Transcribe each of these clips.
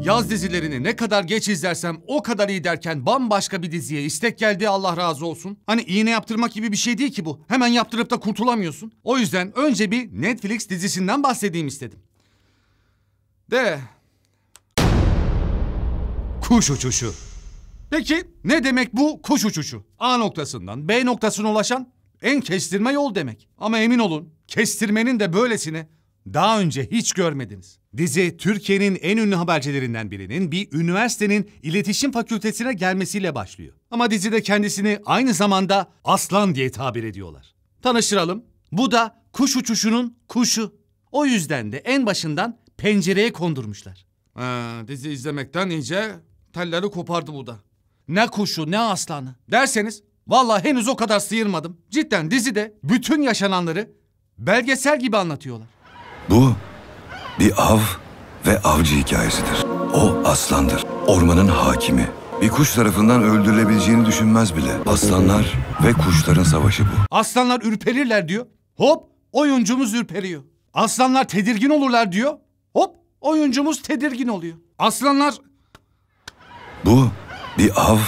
Yaz dizilerini ne kadar geç izlersem o kadar iyi derken bambaşka bir diziye istek geldi Allah razı olsun. Hani iğne yaptırmak gibi bir şey değil ki bu. Hemen yaptırıp da kurtulamıyorsun. O yüzden önce bir Netflix dizisinden bahsedeyim istedim. De... Kuş uçuşu. Peki ne demek bu kuş uçuşu? A noktasından B noktasına ulaşan en kestirme yol demek. Ama emin olun kestirmenin de böylesine daha önce hiç görmediniz. Dizi Türkiye'nin en ünlü habercilerinden birinin bir üniversitenin iletişim fakültesine gelmesiyle başlıyor. Ama dizide kendisini aynı zamanda aslan diye tabir ediyorlar. Tanıştıralım. Bu da kuş uçuşunun kuşu. O yüzden de en başından pencereye kondurmuşlar. Ha, ee, dizi izlemekten iyice telleri kopardı bu da. Ne kuşu ne aslanı derseniz vallahi henüz o kadar sıyırmadım. Cidden dizide bütün yaşananları belgesel gibi anlatıyorlar. Bu bir av ve avcı hikayesidir. O aslandır. Ormanın hakimi. Bir kuş tarafından öldürülebileceğini düşünmez bile. Aslanlar ve kuşların savaşı bu. Aslanlar ürperirler diyor. Hop oyuncumuz ürperiyor. Aslanlar tedirgin olurlar diyor. Hop oyuncumuz tedirgin oluyor. Aslanlar... Bu bir av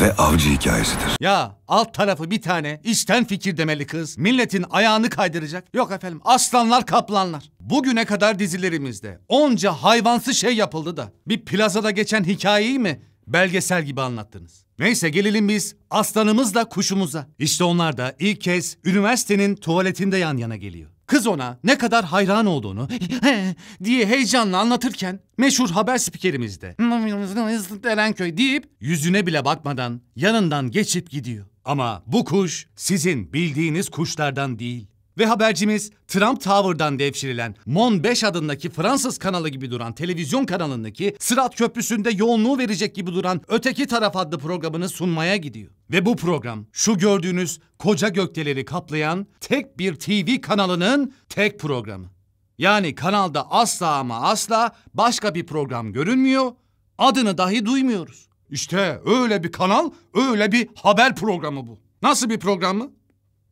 ve avcı hikayesidir. Ya alt tarafı bir tane içten fikir demeli kız. Milletin ayağını kaydıracak. Yok efendim aslanlar kaplanlar. Bugüne kadar dizilerimizde onca hayvansı şey yapıldı da bir plazada geçen hikayeyi mi belgesel gibi anlattınız? Neyse gelelim biz aslanımızla kuşumuza. İşte onlar da ilk kez üniversitenin tuvaletinde yan yana geliyor. Kız ona ne kadar hayran olduğunu diye heyecanla anlatırken meşhur haber spikerimiz de Erenköy deyip yüzüne bile bakmadan yanından geçip gidiyor. Ama bu kuş sizin bildiğiniz kuşlardan değil. Ve habercimiz Trump Tower'dan devşirilen Mon 5 adındaki Fransız kanalı gibi duran televizyon kanalındaki Sırat Köprüsü'nde yoğunluğu verecek gibi duran Öteki Taraf adlı programını sunmaya gidiyor. Ve bu program şu gördüğünüz koca gökdeleri kaplayan tek bir TV kanalının tek programı. Yani kanalda asla ama asla başka bir program görünmüyor, adını dahi duymuyoruz. İşte öyle bir kanal, öyle bir haber programı bu. Nasıl bir program mı?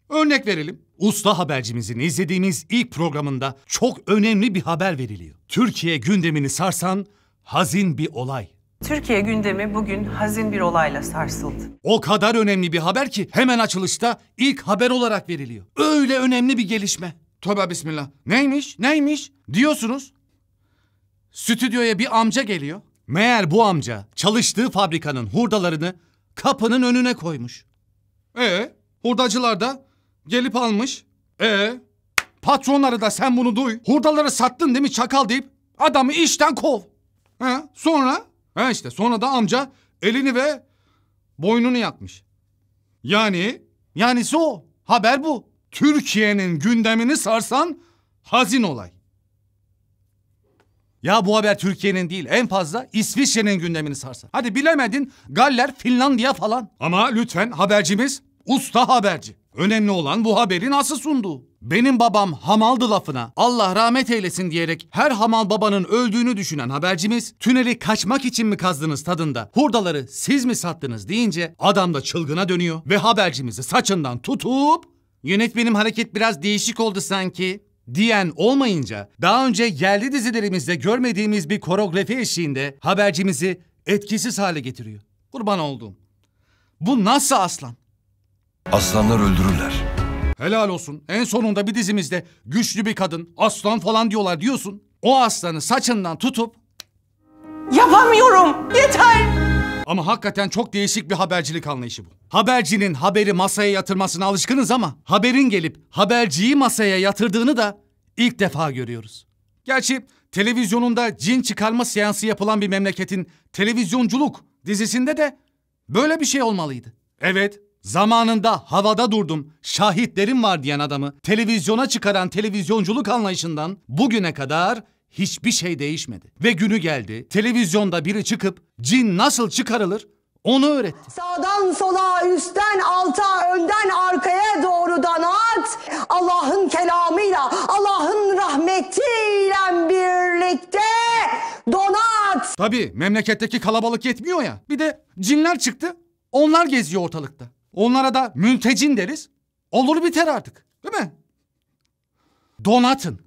Örnek verelim. Usta habercimizin izlediğimiz ilk programında çok önemli bir haber veriliyor. Türkiye gündemini sarsan hazin bir olay. Türkiye gündemi bugün hazin bir olayla sarsıldı. O kadar önemli bir haber ki hemen açılışta ilk haber olarak veriliyor. Öyle önemli bir gelişme. Tövbe bismillah. Neymiş neymiş diyorsunuz. Stüdyoya bir amca geliyor. Meğer bu amca çalıştığı fabrikanın hurdalarını kapının önüne koymuş. Ee, hurdacılar da Gelip almış. Ee, patronları da sen bunu duy. Hurdaları sattın değil mi çakal deyip adamı işten kov. He, sonra? He işte sonra da amca elini ve boynunu yakmış. Yani? Yani o. Haber bu. Türkiye'nin gündemini sarsan hazin olay. Ya bu haber Türkiye'nin değil en fazla İsviçre'nin gündemini sarsar. Hadi bilemedin Galler, Finlandiya falan. Ama lütfen habercimiz Usta haberci. Önemli olan bu haberi nasıl sundu? Benim babam hamaldı lafına Allah rahmet eylesin diyerek her hamal babanın öldüğünü düşünen habercimiz tüneli kaçmak için mi kazdınız tadında hurdaları siz mi sattınız deyince adam da çılgına dönüyor ve habercimizi saçından tutup yönetmenim hareket biraz değişik oldu sanki diyen olmayınca daha önce yerli dizilerimizde görmediğimiz bir koreografi eşliğinde habercimizi etkisiz hale getiriyor. Kurban olduğum. Bu nasıl aslan? Aslanlar öldürürler. Helal olsun. En sonunda bir dizimizde güçlü bir kadın, aslan falan diyorlar diyorsun. O aslanı saçından tutup... Yapamıyorum. Yeter. Ama hakikaten çok değişik bir habercilik anlayışı bu. Habercinin haberi masaya yatırmasına alışkınız ama haberin gelip haberciyi masaya yatırdığını da ilk defa görüyoruz. Gerçi televizyonunda cin çıkarma seansı yapılan bir memleketin televizyonculuk dizisinde de böyle bir şey olmalıydı. Evet, Zamanında havada durdum, şahitlerim var diyen adamı televizyona çıkaran televizyonculuk anlayışından bugüne kadar hiçbir şey değişmedi. Ve günü geldi, televizyonda biri çıkıp cin nasıl çıkarılır onu öğretti. Sağdan sola, üstten alta, önden arkaya doğrudan at. Allah'ın kelamıyla, Allah'ın rahmetiyle birlikte donat. Tabii memleketteki kalabalık yetmiyor ya. Bir de cinler çıktı, onlar geziyor ortalıkta. Onlara da mültecin deriz. Olur biter artık. Değil mi? Donatın.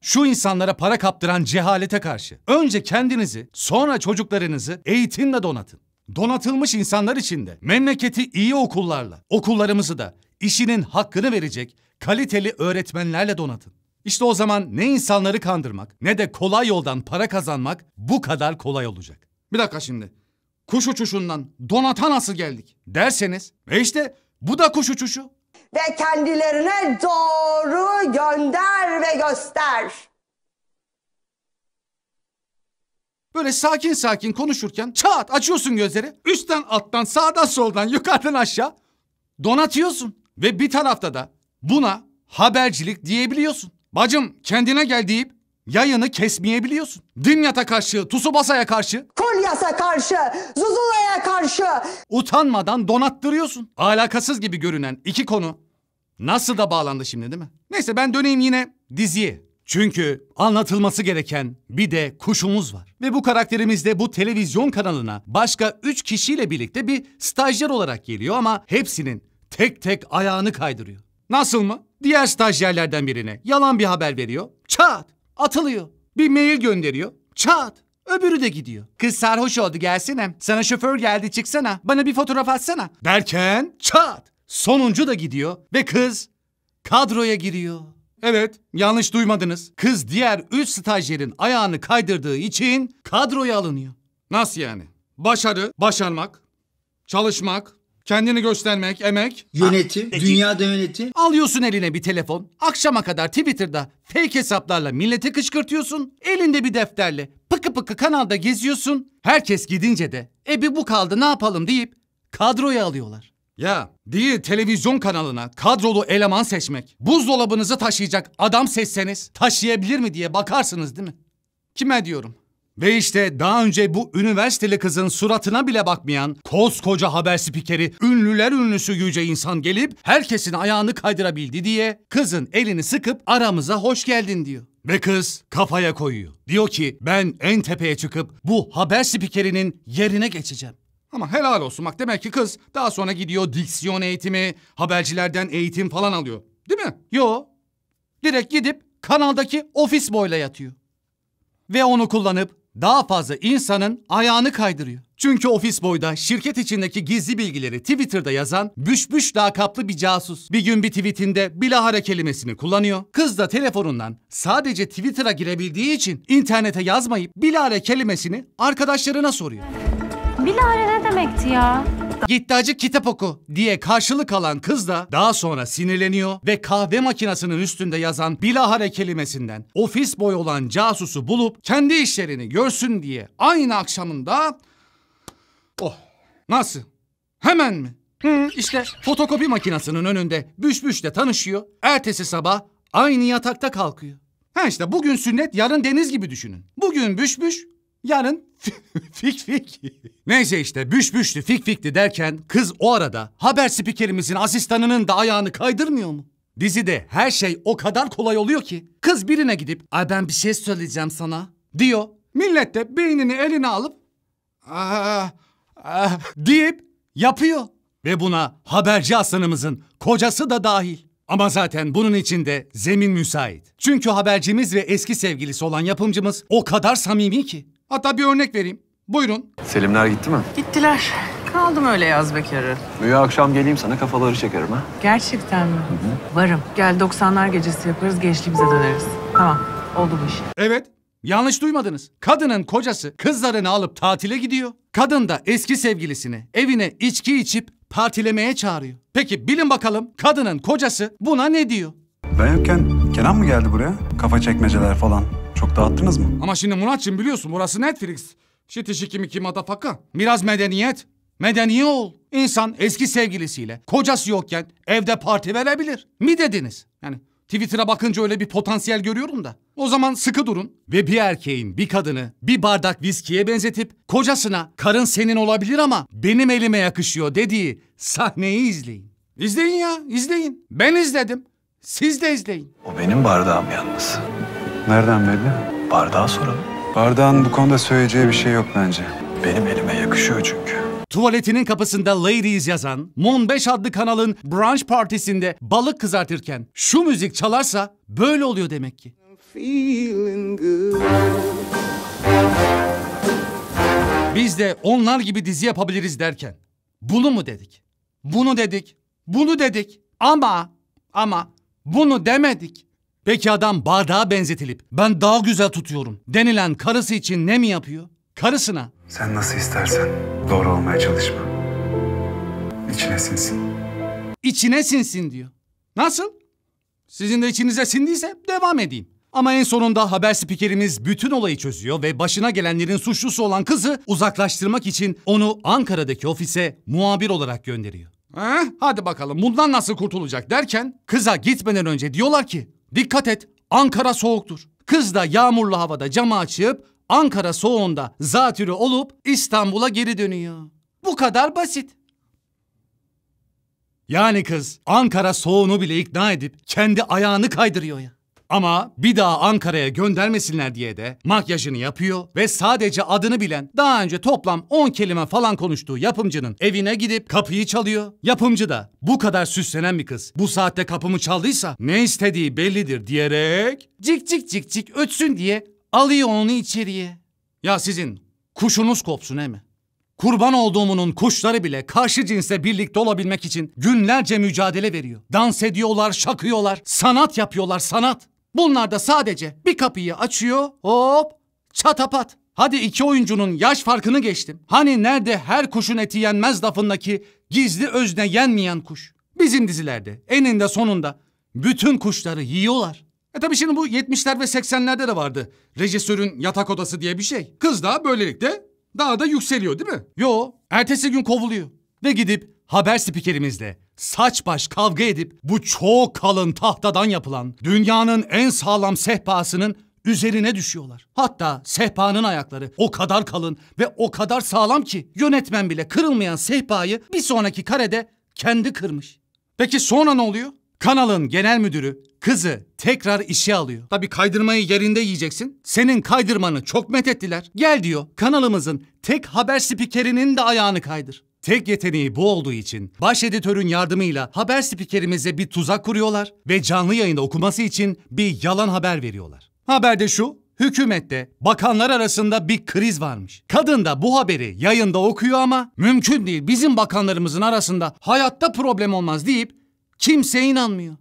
Şu insanlara para kaptıran cehalete karşı önce kendinizi sonra çocuklarınızı eğitimle donatın. Donatılmış insanlar için de memleketi iyi okullarla, okullarımızı da işinin hakkını verecek kaliteli öğretmenlerle donatın. İşte o zaman ne insanları kandırmak ne de kolay yoldan para kazanmak bu kadar kolay olacak. Bir dakika şimdi kuş uçuşundan donata nasıl geldik derseniz ve işte bu da kuş uçuşu. Ve kendilerine doğru gönder ve göster. Böyle sakin sakin konuşurken çat açıyorsun gözleri. Üstten alttan sağdan soldan yukarıdan aşağı donatıyorsun. Ve bir tarafta da buna habercilik diyebiliyorsun. Bacım kendine gel deyip Yayını kesmeyebiliyorsun. Dimyat'a karşı, Tsubasa'ya karşı. Kolyas'a karşı, Zuzula'ya karşı. Utanmadan donattırıyorsun. Alakasız gibi görünen iki konu nasıl da bağlandı şimdi değil mi? Neyse ben döneyim yine diziye. Çünkü anlatılması gereken bir de kuşumuz var. Ve bu karakterimiz de bu televizyon kanalına başka üç kişiyle birlikte bir stajyer olarak geliyor ama hepsinin tek tek ayağını kaydırıyor. Nasıl mı? Diğer stajyerlerden birine yalan bir haber veriyor. Çat! Atılıyor. Bir mail gönderiyor. Çat. Öbürü de gidiyor. Kız sarhoş oldu gelsene. Sana şoför geldi çıksana. Bana bir fotoğraf atsana. Derken çat. Sonuncu da gidiyor ve kız kadroya giriyor. Evet, yanlış duymadınız. Kız diğer üç stajyerin ayağını kaydırdığı için kadroya alınıyor. Nasıl yani? Başarı, başarmak, çalışmak, Kendini göstermek, emek. Yönetim, Peki. dünyada yönetim. Alıyorsun eline bir telefon. Akşama kadar Twitter'da fake hesaplarla millete kışkırtıyorsun. Elinde bir defterle pıkı pıkı kanalda geziyorsun. Herkes gidince de e bir bu kaldı ne yapalım deyip kadroya alıyorlar. Ya değil televizyon kanalına kadrolu eleman seçmek. Buzdolabınızı taşıyacak adam seçseniz taşıyabilir mi diye bakarsınız değil mi? Kime diyorum? Ve işte daha önce bu üniversiteli kızın suratına bile bakmayan koskoca haber spikeri ünlüler ünlüsü yüce insan gelip herkesin ayağını kaydırabildi diye kızın elini sıkıp aramıza hoş geldin diyor. Ve kız kafaya koyuyor. Diyor ki ben en tepeye çıkıp bu haber spikerinin yerine geçeceğim. Ama helal olsun bak demek ki kız daha sonra gidiyor diksiyon eğitimi, habercilerden eğitim falan alıyor. Değil mi? Yo. Direkt gidip kanaldaki ofis boyla yatıyor. Ve onu kullanıp daha fazla insanın ayağını kaydırıyor. Çünkü ofis boyda şirket içindeki gizli bilgileri Twitter'da yazan büşbüş lakaplı bir casus. Bir gün bir tweetinde bilahare kelimesini kullanıyor. Kız da telefonundan sadece Twitter'a girebildiği için internete yazmayıp bilahare kelimesini arkadaşlarına soruyor. Bilahare ne demekti ya? Gitti acı kitap oku diye karşılık alan kız da daha sonra sinirleniyor ve kahve makinesinin üstünde yazan bilahare kelimesinden ofis boy olan casusu bulup kendi işlerini görsün diye aynı akşamında... Oh nasıl? Hemen mi? Hı, işte fotokopi makinesinin önünde büş tanışıyor. Ertesi sabah aynı yatakta kalkıyor. Ha işte bugün sünnet yarın deniz gibi düşünün. Bugün büş büş, Yarın fik fik. Neyse işte büş büştü fik fikti derken kız o arada haber spikerimizin asistanının da ayağını kaydırmıyor mu? Dizide her şey o kadar kolay oluyor ki. Kız birine gidip ay ben bir şey söyleyeceğim sana diyor. Millet de beynini eline alıp aa, aa, deyip yapıyor. Ve buna haberci aslanımızın kocası da dahil. Ama zaten bunun için de zemin müsait. Çünkü habercimiz ve eski sevgilisi olan yapımcımız o kadar samimi ki. Hatta bir örnek vereyim. Buyurun. Selimler gitti mi? Gittiler. Kaldım öyle yaz bekarı. Müya akşam geleyim sana kafaları çekerim ha. Gerçekten mi? Hı hı. Varım. Gel 90'lar gecesi yaparız gençliğimize döneriz. Tamam oldu bu iş. Evet. Yanlış duymadınız. Kadının kocası kızlarını alıp tatile gidiyor. Kadın da eski sevgilisini evine içki içip partilemeye çağırıyor. Peki bilin bakalım kadının kocası buna ne diyor? Ben yokken Kenan mı geldi buraya? Kafa çekmeceler falan. Çok dağıttınız mı? Ama şimdi Muratçım biliyorsun burası Netflix. Şitişi kimi kim adafaka. Biraz medeniyet. Medeni ol. İnsan eski sevgilisiyle kocası yokken evde parti verebilir. Mi dediniz? Yani Twitter'a bakınca öyle bir potansiyel görüyorum da. O zaman sıkı durun ve bir erkeğin bir kadını bir bardak viskiye benzetip kocasına karın senin olabilir ama benim elime yakışıyor dediği sahneyi izleyin. İzleyin ya izleyin. Ben izledim. Siz de izleyin. O benim bardağım yalnız. Nereden belli? Bardağa soralım. Bardağın bu konuda söyleyeceği bir şey yok bence. Benim elime yakışıyor çünkü. Tuvaletinin kapısında Ladies yazan Moon 5 adlı kanalın brunch partisinde balık kızartırken şu müzik çalarsa böyle oluyor demek ki. Biz de onlar gibi dizi yapabiliriz derken bunu mu dedik? Bunu dedik. Bunu dedik. Ama ama bunu demedik. Peki adam bardağa benzetilip ben daha güzel tutuyorum denilen karısı için ne mi yapıyor? Karısına. Sen nasıl istersen doğru olmaya çalışma. İçine sinsin. İçine sinsin diyor. Nasıl? Sizin de içinize sindiyse devam edeyim. Ama en sonunda haber spikerimiz bütün olayı çözüyor ve başına gelenlerin suçlusu olan kızı uzaklaştırmak için onu Ankara'daki ofise muhabir olarak gönderiyor. Heh, hadi bakalım bundan nasıl kurtulacak derken kıza gitmeden önce diyorlar ki Dikkat et Ankara soğuktur. Kız da yağmurlu havada camı açıp Ankara soğuğunda zatürre olup İstanbul'a geri dönüyor. Bu kadar basit. Yani kız Ankara soğunu bile ikna edip kendi ayağını kaydırıyor ya. Ama bir daha Ankara'ya göndermesinler diye de makyajını yapıyor ve sadece adını bilen daha önce toplam 10 kelime falan konuştuğu yapımcının evine gidip kapıyı çalıyor. Yapımcı da bu kadar süslenen bir kız bu saatte kapımı çaldıysa ne istediği bellidir diyerek cik cik cik cik ötsün diye alıyor onu içeriye. Ya sizin kuşunuz kopsun he mi? Kurban olduğumunun kuşları bile karşı cinsle birlikte olabilmek için günlerce mücadele veriyor. Dans ediyorlar, şakıyorlar, sanat yapıyorlar, sanat. Bunlar da sadece bir kapıyı açıyor hop çatapat. Hadi iki oyuncunun yaş farkını geçtim. Hani nerede her kuşun eti yenmez lafındaki gizli özne yenmeyen kuş. Bizim dizilerde eninde sonunda bütün kuşları yiyorlar. E tabi şimdi bu 70'ler ve 80'lerde de vardı. Rejisörün yatak odası diye bir şey. Kız da böylelikle daha da yükseliyor değil mi? Yo, ertesi gün kovuluyor. Ve gidip haber spikerimizle saç baş kavga edip bu çok kalın tahtadan yapılan dünyanın en sağlam sehpasının üzerine düşüyorlar. Hatta sehpanın ayakları o kadar kalın ve o kadar sağlam ki yönetmen bile kırılmayan sehpayı bir sonraki karede kendi kırmış. Peki sonra ne oluyor? Kanalın genel müdürü kızı tekrar işe alıyor. Tabii kaydırmayı yerinde yiyeceksin. Senin kaydırmanı çok methettiler. Gel diyor kanalımızın tek haber spikerinin de ayağını kaydır. Tek yeteneği bu olduğu için baş editörün yardımıyla haber spikerimize bir tuzak kuruyorlar ve canlı yayında okuması için bir yalan haber veriyorlar. Haberde şu, hükümette bakanlar arasında bir kriz varmış. Kadın da bu haberi yayında okuyor ama mümkün değil bizim bakanlarımızın arasında hayatta problem olmaz deyip kimse inanmıyor.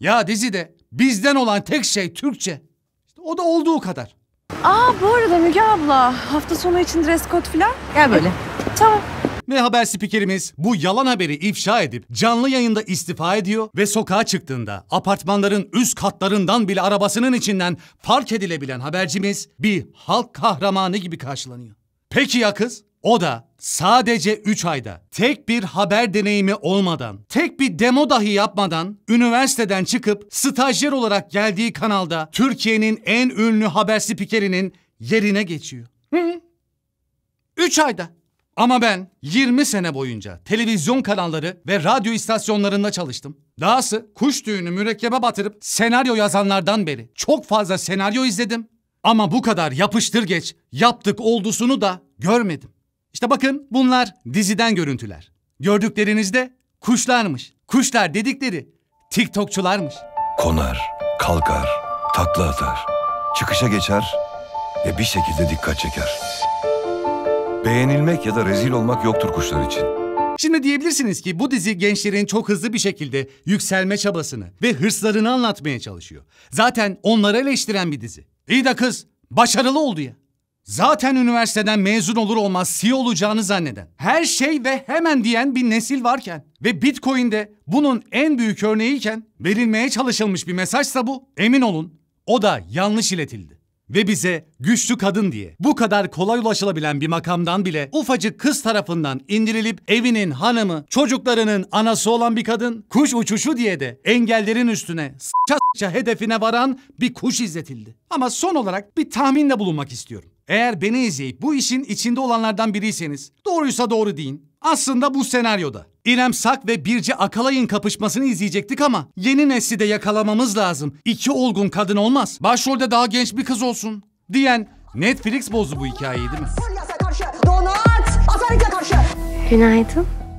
Ya dizide bizden olan tek şey Türkçe. İşte o da olduğu kadar. Aa bu arada Müge abla hafta sonu için dress code falan. Gel böyle. Tamam. Ve haber spikerimiz bu yalan haberi ifşa edip canlı yayında istifa ediyor ve sokağa çıktığında apartmanların üst katlarından bile arabasının içinden fark edilebilen habercimiz bir halk kahramanı gibi karşılanıyor. Peki ya kız? O da sadece 3 ayda tek bir haber deneyimi olmadan, tek bir demo dahi yapmadan üniversiteden çıkıp stajyer olarak geldiği kanalda Türkiye'nin en ünlü haber spikerinin yerine geçiyor. 3 ayda. Ama ben 20 sene boyunca televizyon kanalları ve radyo istasyonlarında çalıştım. Dahası kuş düğünü mürekkebe batırıp senaryo yazanlardan beri çok fazla senaryo izledim. Ama bu kadar yapıştır geç yaptık oldusunu da görmedim. İşte bakın bunlar diziden görüntüler. Gördüklerinizde kuşlarmış. Kuşlar dedikleri TikTokçularmış. Konar, kalkar, takla atar, çıkışa geçer ve bir şekilde dikkat çeker. Beğenilmek ya da rezil olmak yoktur kuşlar için. Şimdi diyebilirsiniz ki bu dizi gençlerin çok hızlı bir şekilde yükselme çabasını ve hırslarını anlatmaya çalışıyor. Zaten onları eleştiren bir dizi. İyi de kız başarılı oldu ya. Zaten üniversiteden mezun olur olmaz CEO olacağını zanneden, her şey ve hemen diyen bir nesil varken ve Bitcoin'de bunun en büyük örneğiyken verilmeye çalışılmış bir mesajsa bu, emin olun o da yanlış iletildi ve bize güçlü kadın diye bu kadar kolay ulaşılabilen bir makamdan bile ufacık kız tarafından indirilip evinin hanımı, çocuklarının anası olan bir kadın, kuş uçuşu diye de engellerin üstüne s***a s***a hedefine varan bir kuş izletildi. Ama son olarak bir tahminle bulunmak istiyorum. Eğer beni izleyip bu işin içinde olanlardan biriyseniz doğruysa doğru deyin. Aslında bu senaryoda İrem Sak ve Birce Akalay'ın kapışmasını izleyecektik ama yeni nesli de yakalamamız lazım. İki olgun kadın olmaz. Başrolde daha genç bir kız olsun diyen Netflix bozdu bu hikayeyi değil mi? Günaydın.